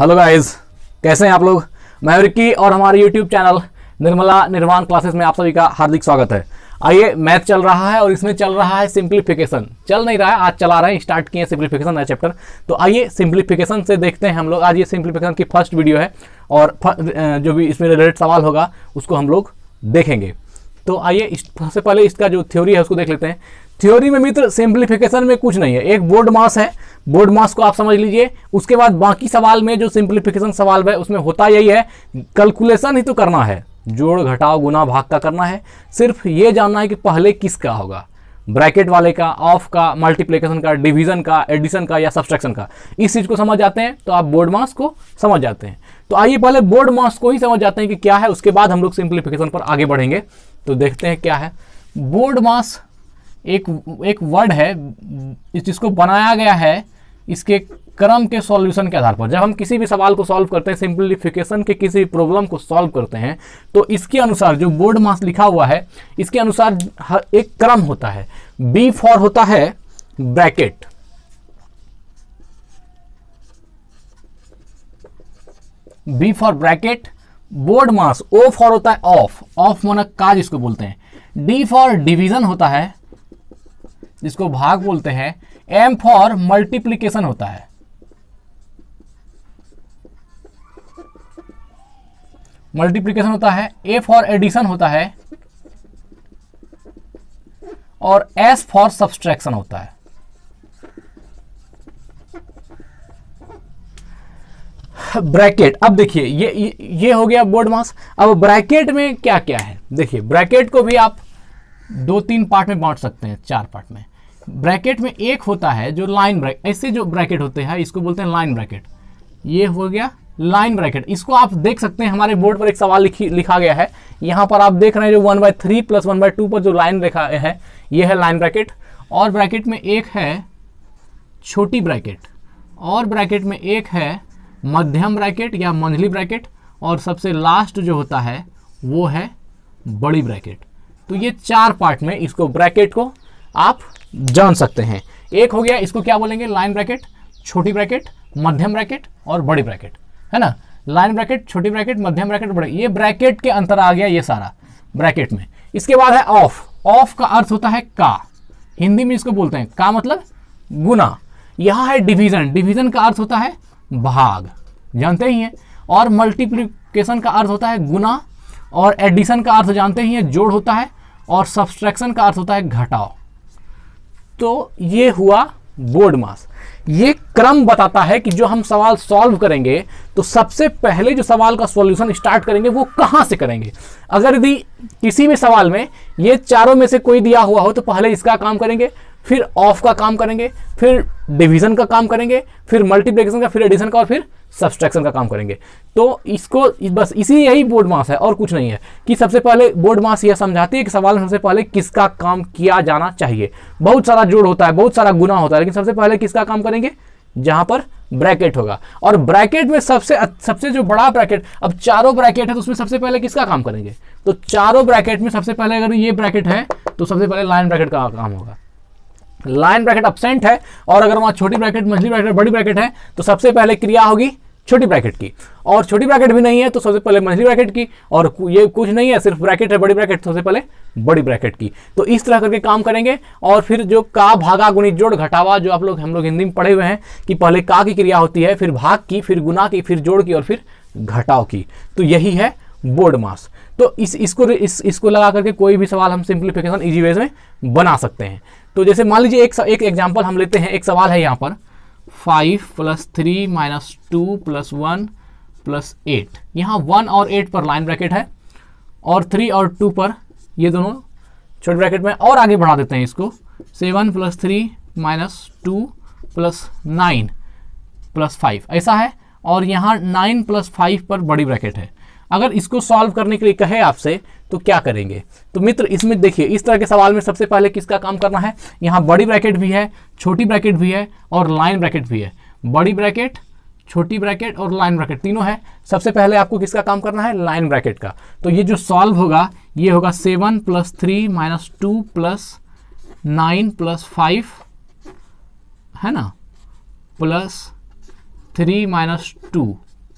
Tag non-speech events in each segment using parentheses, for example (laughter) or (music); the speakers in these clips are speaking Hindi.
हेलो गाइस कैसे हैं आप लोग मैवरिकी और हमारे यूट्यूब चैनल निर्मला निर्वाण क्लासेस में आप सभी का हार्दिक स्वागत है आइए मैथ चल रहा है और इसमें चल रहा है सिंप्लीफिकेशन चल नहीं रहा है आज चला रहे हैं स्टार्ट किए हैं सिंप्लीफिकेशन नया चैप्टर तो आइए सिंप्लीफिकेशन से देखते हैं हम लोग आज ये सिंप्लीफिकेशन की फर्स्ट वीडियो है और जो भी इसमें रिलेटेड सवाल होगा उसको हम लोग देखेंगे तो आइए सबसे पहले इसका जो थ्योरी है उसको देख लेते हैं थ्योरी में मित्र सिंप्लीफिकेशन में कुछ नहीं है एक बोर्ड मास है बोर्ड मास को आप समझ लीजिए उसके बाद बाकी सवाल में जो सिंप्लीफिकेशन सवाल है उसमें होता यही है कैलकुलेशन ही तो करना है जोड़ घटाओ गुना भाग का करना है सिर्फ ये जानना है कि पहले किसका होगा ब्रैकेट वाले का ऑफ का मल्टीप्लीकेशन का डिवीजन का एडिशन का या सब्सट्रैक्शन का इस चीज़ को समझ जाते हैं तो आप बोर्ड मास को समझ जाते हैं तो आइए पहले बोर्ड मास को ही समझ जाते हैं कि क्या है उसके बाद हम लोग सिंप्लीफिकेशन पर आगे बढ़ेंगे तो देखते हैं क्या है बोर्ड मास एक एक वर्ड है जिसको बनाया गया है इसके क्रम के सॉल्यूशन के आधार पर जब हम किसी भी सवाल को सॉल्व करते हैं सिंप्लीफिकेशन के किसी भी प्रॉब्लम को सॉल्व करते हैं तो इसके अनुसार जो बोर्ड मास लिखा हुआ है इसके अनुसार एक क्रम होता है बी फॉर होता है bracket B for bracket BODMAS O for होता है ऑफ ऑफ माना काज इसको बोलते हैं डी फॉर डिविजन होता है जिसको भाग बोलते हैं एम फॉर मल्टीप्लीकेशन होता है मल्टीप्लीकेशन होता है ए फॉर एडिशन होता है और एस फॉर सब्सट्रैक्शन होता है ब्रैकेट अब देखिए ये ये हो गया बोर्ड मास अब ब्रैकेट में क्या क्या है देखिए ब्रैकेट को भी आप दो तीन पार्ट में बांट सकते हैं चार पार्ट में ब्रैकेट में एक होता है जो लाइन ब्रैकेट ऐसे जो ब्रैकेट होते हैं इसको बोलते हैं लाइन ब्रैकेट ये हो गया लाइन ब्रैकेट इसको आप देख सकते हैं हमारे बोर्ड पर एक सवाल लिखी लिखा गया है यहाँ पर आप देख रहे हैं जो one by three plus one by two पर जो लाइन रेखा है ये है लाइन ब्रैकेट और ब्रैकेट में एक है छोटी ब्रैकेट और ब्रैकेट में एक है मध्यम ब्रैकेट या मंझली ब्रैकेट और सबसे लास्ट जो होता है वो है बड़ी ब्रैकेट तो ये चार पार्ट में इसको ब्रैकेट को आप जान सकते हैं एक हो गया इसको क्या बोलेंगे लाइन ब्रैकेट छोटी ब्रैकेट मध्यम ब्रैकेट और बड़ी ब्रैकेट है ना लाइन ब्रैकेट छोटी ब्रैकेट मध्यम ब्रैकेट बड़े ये ब्रैकेट के अंतर आ गया ये सारा ब्रैकेट में इसके बाद है ऑफ ऑफ का अर्थ होता है का हिंदी में इसको बोलते हैं का मतलब गुना यहाँ है डिवीजन डिवीजन का अर्थ होता है भाग जानते ही हैं और मल्टीप्लीकेशन का अर्थ होता है गुना और एडिशन का अर्थ जानते ही हैं जोड़ होता है और सब्सट्रैक्शन का अर्थ होता है घटाओ तो ये हुआ बोर्ड मास ये क्रम बताता है कि जो हम सवाल सॉल्व करेंगे तो सबसे पहले जो सवाल का सॉल्यूशन स्टार्ट करेंगे वो कहाँ से करेंगे अगर यदि किसी भी सवाल में ये चारों में से कोई दिया हुआ हो तो पहले इसका काम करेंगे फिर ऑफ का काम करेंगे फिर डिवीजन का काम करेंगे फिर मल्टीप्लिकेशन का फिर एडिशन का और फिर सब्सट्रैक्शन का काम करेंगे तो इसको बस इसी यही बोर्ड मास है और कुछ नहीं है कि सबसे पहले बोर्ड मास यह समझाती है कि सवाल सबसे पहले किसका काम किया जाना चाहिए बहुत सारा जोड़ होता है बहुत सारा गुना होता है लेकिन सबसे पहले किसका काम करेंगे जहां पर ब्रैकेट होगा और ब्रैकेट में सबसे सबसे जो बड़ा ब्रैकेट अब चारों ब्रैकेट है तो उसमें सबसे पहले किसका काम करेंगे तो चारों ब्रैकेट में सबसे पहले अगर ये ब्रैकेट है तो सबसे पहले लाइन ब्रैकेट का काम होगा लाइन ब्रैकेट अपसेंट है और अगर वहां छोटी ब्रैकेट मछली ब्रैकेट बड़ी ब्रैकेट है तो सबसे पहले क्रिया होगी छोटी ब्रैकेट की और छोटी ब्रैकेट भी नहीं है तो सबसे पहले मछली ब्रैकेट की और ये कुछ नहीं है सिर्फ ब्रैकेट है बड़ी ब्रैकेट सबसे पहले बड़ी ब्रैकेट की तो इस तरह करके काम करेंगे और फिर जो का भागा गुणित जोड़ घटावा जो आप लोग हम लोग हिंदी में पढ़े हुए हैं कि पहले का की क्रिया होती है फिर भाग की फिर गुना की फिर जोड़ की और फिर घटाव की तो यही है बोर्ड मास तो इस इसको इस, इसको लगा करके कोई भी सवाल हम सिंप्लीफिकेशन इजी वेज में बना सकते हैं तो जैसे मान लीजिए एक एक एग्जाम्पल हम लेते हैं एक सवाल है यहाँ पर five plus three minus two plus one plus eight यहाँ वन और एट पर लाइन ब्रैकेट है और थ्री और टू पर ये दोनों छोटे ब्रैकेट में और आगे बढ़ा देते हैं इसको seven plus three minus two plus nine plus five ऐसा है और यहाँ नाइन प्लस फाइव पर बड़ी ब्रैकेट है अगर इसको सॉल्व करने के लिए कहे आपसे तो क्या करेंगे तो मित्र इसमें देखिए इस तरह के सवाल में सबसे पहले किसका काम करना है यहाँ बड़ी ब्रैकेट भी है छोटी ब्रैकेट भी है और लाइन ब्रैकेट भी है बड़ी ब्रैकेट छोटी ब्रैकेट और लाइन ब्रैकेट तीनों है सबसे पहले आपको किसका काम करना है लाइन ब्रैकेट का तो ये जो सॉल्व होगा ये होगा seven plus three minus two plus nine plus five है ना plus three minus two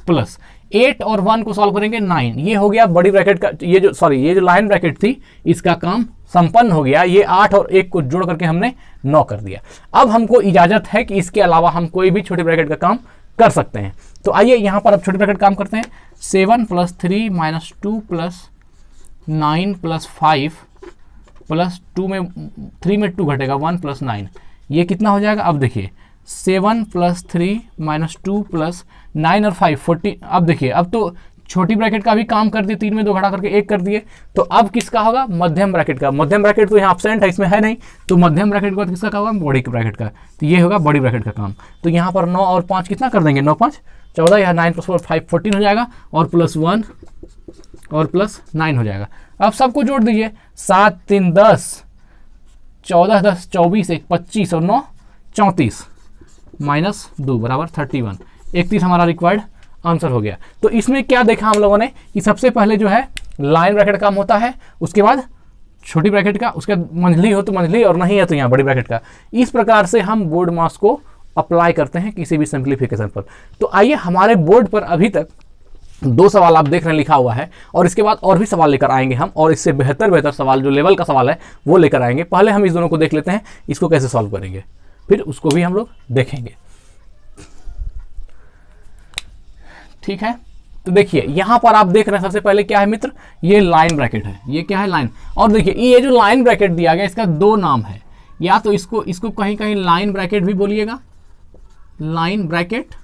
plus eight और वन को सॉल्व करेंगे नाइन ये हो गया बड़ी ब्रैकेट का ये जो सॉरी ये जो लाइन ब्रैकेट थी इसका काम संपन्न हो गया ये आठ और एक को जोड़ करके हमने नौ कर दिया अब हमको इजाजत है कि इसके अलावा हम कोई भी छोटे ब्रैकेट का काम कर सकते हैं तो आइए यहाँ पर अब छोटे ब्रैकेट काम करते हैं seven plus three minus two plus nine plus five plus two में थ्री में टू घटेगा वन प्लस नाइन ये कितना हो जाएगा अब देखिए seven plus three minus two plus nine और फाइव फोर्टी अब देखिए अब तो छोटी ब्रैकेट का भी काम कर दिए तीन में दो घटा करके एक कर दिए तो अब किसका होगा मध्यम ब्रैकेट का मध्यम ब्रैकेट तो यहाँ एबसेंट है इसमें है नहीं तो मध्यम ब्रैकेट का किसका होगा बड़ी ब्रैकेट का तो ये होगा बड़ी ब्रैकेट का काम तो यहाँ पर नौ और पाँच कितना कर देंगे नौ पाँच चौदह यहाँ nine plus four five fourteen हो जाएगा और प्लस वन और प्लस नाइन हो जाएगा अब सबको जोड़ दीजिए सात तीन दस चौदह दस चौबीस एक पच्चीस और नौ चौंतीस माइनस दो बराबर थर्टी वन इकतीस हमारा रिक्वायर्ड आंसर हो गया तो इसमें क्या देखा हम लोगों ने कि सबसे पहले जो है लाइन ब्रैकेट काम होता है उसके बाद छोटी ब्रैकेट का उसके बाद मंझली हो तो मंझली और नहीं है तो यहाँ बड़ी ब्रैकेट का इस प्रकार से हम बोर्ड मास को अप्लाई करते हैं किसी भी सिंप्लीफिकेशन पर तो आइए हमारे बोर्ड पर अभी तक दो सवाल आप देख रहे हैं लिखा हुआ है और इसके बाद और भी सवाल लेकर आएंगे हम और इससे बेहतर बेहतर सवाल जो लेवल का सवाल है वो लेकर आएंगे पहले हम इस दोनों को देख लेते हैं इसको कैसे सॉल्व करेंगे फिर उसको भी हम लोग देखेंगे ठीक है तो देखिए यहां पर आप देख रहे हैं सबसे पहले क्या है मित्र ये लाइन ब्रैकेट है ये क्या है लाइन और देखिए ये जो लाइन ब्रैकेट दिया गया इसका दो नाम है या तो इसको इसको कहीं कहीं लाइन ब्रैकेट भी बोलिएगा लाइन ब्रैकेट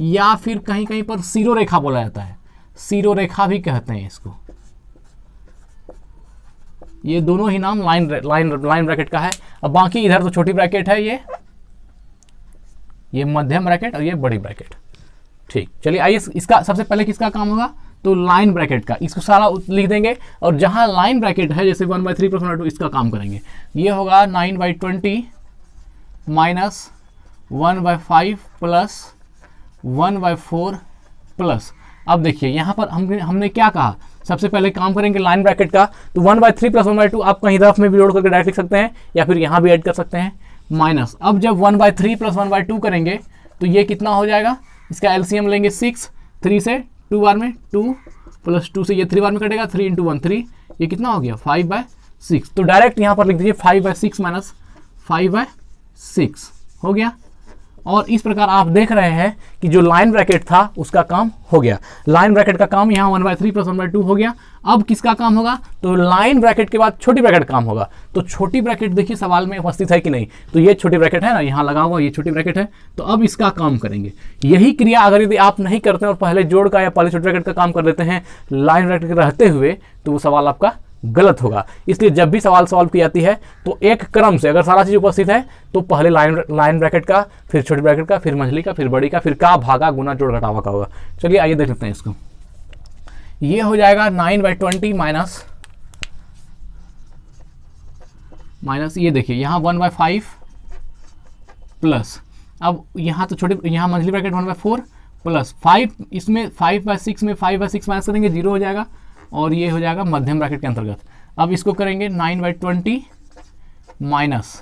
या फिर कहीं कहीं पर सीरो रेखा बोला जाता है सीरो रेखा भी कहते हैं इसको ये दोनों ही नाम लाइन लाइन लाइन ब्रैकेट का है अब बाकी इधर तो छोटी ब्रैकेट है ये ये मध्यम ब्रैकेट और ये बड़ी ब्रैकेट ठीक चलिए आइए इसका सबसे पहले किसका काम होगा तो लाइन ब्रैकेट का इसको सारा लिख देंगे और जहाँ लाइन ब्रैकेट है जैसे one by three plus two इसका काम करेंगे ये होगा nine by twenty minus one by five plus one by four plus अब देखिए यहाँ पर हमने हमने क्या कहा सबसे पहले काम करेंगे लाइन ब्रैकेट का तो one by three plus one by two आप कहीं रफ में भी जोड़ करके डायरेक्ट लिख सकते हैं या फिर यहाँ भी ऐड कर सकते हैं माइनस अब जब one by three plus one by two करेंगे तो ये कितना हो जाएगा इसका एलसीएम लेंगे सिक्स थ्री से टू बार में टू प्लस टू से ये थ्री बार में कटेगा थ्री इंटू वन थ्री ये कितना हो गया फाइव बाय सिक्स तो डायरेक्ट यहाँ पर लिख दीजिए five by six minus five by six हो गया और इस प्रकार आप देख रहे हैं कि जो लाइन ब्रैकेट था उसका काम हो गया लाइन ब्रैकेट का काम यहाँ one by three plus one by two हो गया अब किसका काम होगा तो लाइन ब्रैकेट के बाद छोटी ब्रैकेट काम होगा तो छोटी ब्रैकेट देखिए सवाल में उपस्थित है कि नहीं तो ये छोटी ब्रैकेट है ना यहाँ लगा हुआ ये छोटी ब्रैकेट है तो अब इसका काम करेंगे यही क्रिया अगर यदि आप नहीं करते और पहले जोड़ का या पहले छोटी ब्रैकेट का काम कर लेते हैं लाइन ब्रैकेट रहते हुए तो वो सवाल आपका गलत होगा इसलिए जब भी सवाल सॉल्व की जाती है तो एक क्रम से अगर सारा चीज़ उपस्थित है तो पहले लाइन लाइन ब्रैकेट का फिर छोटे ब्रैकेट का फिर मंझली का फिर बड़ी का फिर का भागा गुना जोड़ घटावा का होगा चलिए आइए देख लेते हैं इसको ये हो जाएगा nine by twenty minus minus ये देखिए यहाँ वन बाय फाइव प्लस अब यहाँ तो छोटे यहाँ मंझली bracket one by four plus five इसमें फाइव बाय सिक्स में फाइव बाय सिक्स माइनस करेंगे जीरो हो जाएगा और ये हो जाएगा मध्यम ब्रैकेट के अंतर्गत अब इसको करेंगे nine by twenty minus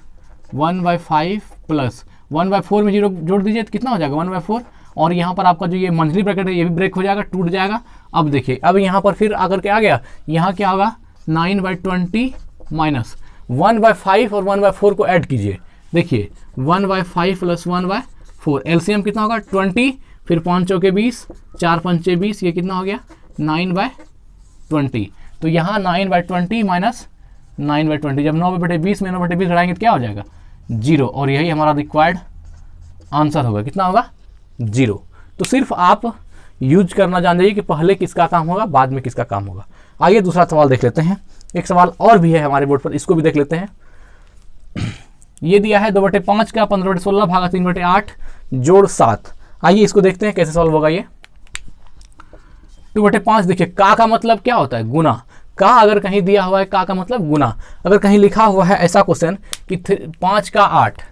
one by five plus one by four में जीरो जोड़ दीजिए तो कितना हो जाएगा वन बाई फोर और यहाँ पर आपका जो ये मंथली ब्रैकेट है ये भी ब्रेक हो जाएगा टूट जाएगा अब देखिए अब यहाँ पर फिर आकर के आ गया यहाँ क्या होगा nine by twenty minus one by five और वन बाई फोर को ऐड कीजिए देखिए one by five plus one by four एल कितना होगा ट्वेंटी फिर पाँच चौके बीस चार पंचे बीस ये कितना हो गया नाइन बाय ट्वेंटी तो यहाँ nine by twenty minus nine by twenty जब नौ बटे बीस में नौ बटे बीस घटाएंगे तो क्या हो जाएगा जीरो और यही हमारा रिक्वायर्ड आंसर होगा कितना होगा जीरो तो सिर्फ आप यूज करना जान जाइए कि पहले किसका काम होगा बाद में किसका काम होगा आइए दूसरा सवाल देख लेते हैं एक सवाल और भी है हमारे बोर्ड पर इसको भी देख लेते हैं (clears throat) ये दिया है दो बटे पाँच का पंद्रह बटे सोलह भागा तीन बटे आठ जोड़ सात आइए इसको देखते हैं कैसे सॉल्व होगा ये टू बटे पांच देखिए का का मतलब क्या होता है गुना का अगर कहीं दिया हुआ है का का मतलब गुना अगर कहीं लिखा हुआ है ऐसा क्वेश्चन कि पांच का आठ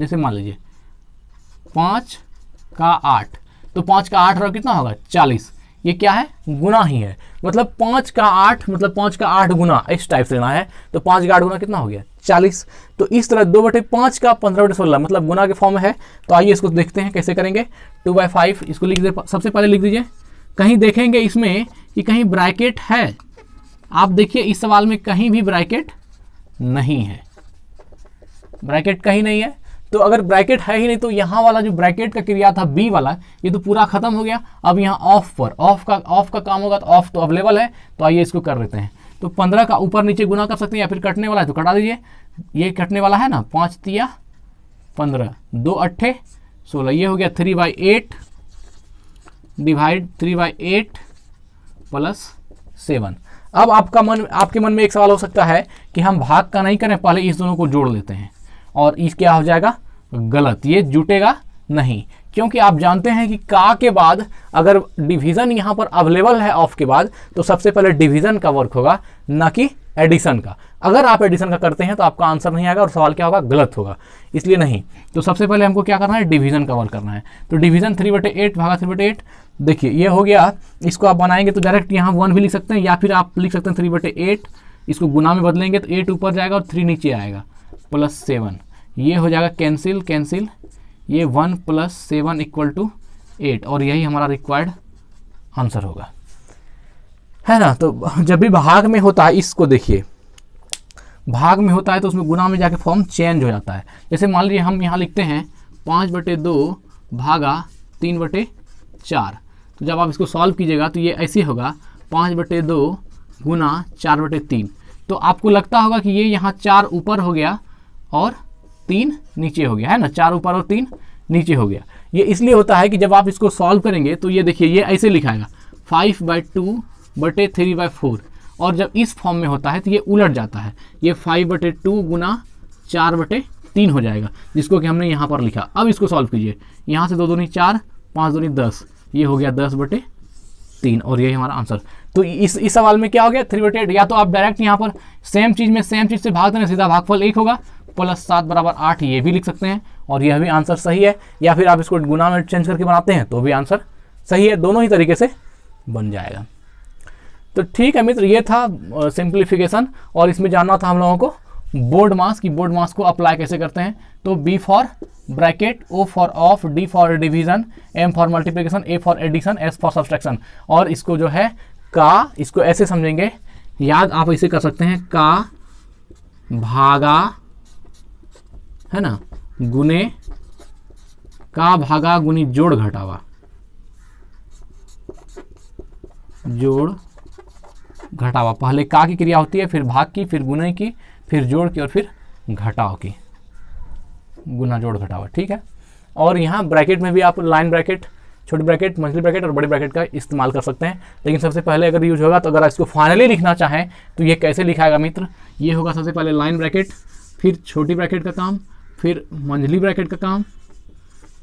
जैसे मान लीजिए पांच का आठ तो पांच का आठ और कितना होगा चालीस ये क्या है गुना ही है मतलब पांच का आठ मतलब पांच का आठ गुना इस टाइप से लेना है तो पांच का आठ गुना कितना हो गया चालीस तो इस तरह दो बटे पांच का पंद्रह बटे सोलह मतलब गुना के फॉर्म में है तो आइए इसको देखते हैं कैसे करेंगे टू बाई फाइव इसको लिख दे सबसे पहले लिख दीजिए कहीं देखेंगे इसमें कि कहीं ब्रैकेट है आप देखिए इस सवाल में कहीं भी ब्रैकेट नहीं है ब्रैकेट कहीं नहीं है तो अगर ब्रैकेट है ही नहीं तो यहाँ वाला जो ब्रैकेट का क्रिया था बी वाला ये तो पूरा खत्म हो गया अब यहाँ ऑफ पर ऑफ का ऑफ का काम होगा तो ऑफ तो अवेलेबल है तो आइए इसको कर लेते हैं तो पंद्रह का ऊपर नीचे गुना कर सकते हैं या फिर कटने वाला है तो कटा दीजिए ये कटने वाला है ना पाँच तिया पंद्रह दो अट्ठे सोलह ये हो गया three by eight divide three by eight plus seven अब आपका मन आपके मन में एक सवाल हो सकता है कि हम भाग का नहीं करें पहले इस दोनों को जोड़ लेते हैं और इस क्या हो जाएगा गलत ये जुटेगा नहीं क्योंकि आप जानते हैं कि का के बाद अगर डिवीज़न यहाँ पर अवेलेबल है ऑफ के बाद तो सबसे पहले डिवीज़न का वर्क होगा ना कि एडिशन का अगर आप एडिशन का करते हैं तो आपका आंसर नहीं आएगा और सवाल क्या होगा गलत होगा इसलिए नहीं तो सबसे पहले हमको क्या करना है डिवीज़न का वर्क करना है तो डिवीज़न थ्री बटे एट भागा थ्री बटे एट देखिए ये हो गया इसको आप बनाएंगे तो डायरेक्ट यहाँ वन भी लिख सकते हैं या फिर आप लिख सकते हैं थ्री बटे एट इसको गुना में बदलेंगे तो एट ऊपर जाएगा और थ्री नीचे आएगा प्लस सेवन ये हो जाएगा कैंसिल कैंसिल ये one plus seven equal to eight और यही हमारा रिक्वायर्ड आंसर होगा है ना तो जब भी भाग में होता है इसको देखिए भाग में होता है तो उसमें गुना में जाके फॉर्म चेंज हो जाता है जैसे मान लीजिए हम यहाँ लिखते हैं पाँच बटे दो भागा तीन बटे चार तो जब आप इसको सॉल्व कीजिएगा तो ये ऐसे होगा पाँच बटे दो गुना चार बटे तीन तो आपको लगता होगा कि ये यहाँ चार ऊपर हो गया और तीन नीचे हो गया है ना चार ऊपर और तीन नीचे हो गया ये इसलिए होता है कि जब आप इसको सॉल्व करेंगे तो ये देखिए ये ऐसे लिखाएगा फाइव बाई टू बटे थ्री बाई फोर और जब इस फॉर्म में होता है तो ये उलट जाता है ये फाइव बटे टू गुना चार बटे तीन हो जाएगा जिसको कि हमने यहाँ पर लिखा अब इसको सॉल्व कीजिए यहाँ से दो दो नहीं चार पाँच दूनी दस ये हो गया दस बटे तीन और यही हमारा आंसर तो इस इस सवाल में क्या हो गया थ्री बटे एट या तो आप डायरेक्ट यहाँ पर सेम चीज़ में सेम चीज़ से भाग देना सीधा भागफल एक होगा प्लस सात बराबर आठ ये भी लिख सकते हैं और यह भी आंसर सही है या फिर आप इसको गुना में चेंज करके बनाते हैं तो भी आंसर सही है दोनों ही तरीके से बन जाएगा तो ठीक है मित्र ये था सिंप्लीफिकेशन और इसमें जानना था हम लोगों को बोर्ड मास कि बोर्ड मास को अप्लाई कैसे करते हैं तो B for bracket O for of D for division M for multiplication A for addition S for subtraction और इसको जो है का इसको ऐसे समझेंगे याद आप ऐसे कर सकते हैं का भागा है ना गुने का भागा गुनी जोड़ घटावा जोड़ घटावा पहले का की क्रिया होती है फिर भाग की फिर गुने की फिर जोड़ की और फिर घटाव की गुना जोड़ घटावा ठीक है और यहाँ ब्रैकेट में भी आप लाइन ब्रैकेट छोटी ब्रैकेट मंथली ब्रैकेट और बड़े ब्रैकेट का इस्तेमाल कर सकते हैं लेकिन सबसे पहले अगर यूज होगा तो अगर इसको फाइनली लिखना चाहें तो ये कैसे लिखाएगा मित्र ये होगा सबसे पहले लाइन ब्रैकेट फिर छोटी ब्रैकेट का काम फिर मंझली ब्रैकेट का काम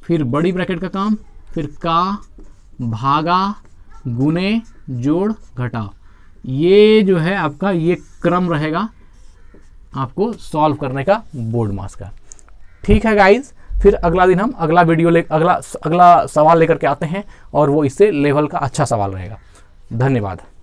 फिर बड़ी ब्रैकेट का काम फिर का भागा गुने जोड़ घटाव ये जो है आपका ये क्रम रहेगा आपको सॉल्व करने का बोर्ड मास का ठीक है गाइज फिर अगला दिन हम अगला वीडियो ले अगला अगला सवाल लेकर के आते हैं और वो इससे लेवल का अच्छा सवाल रहेगा धन्यवाद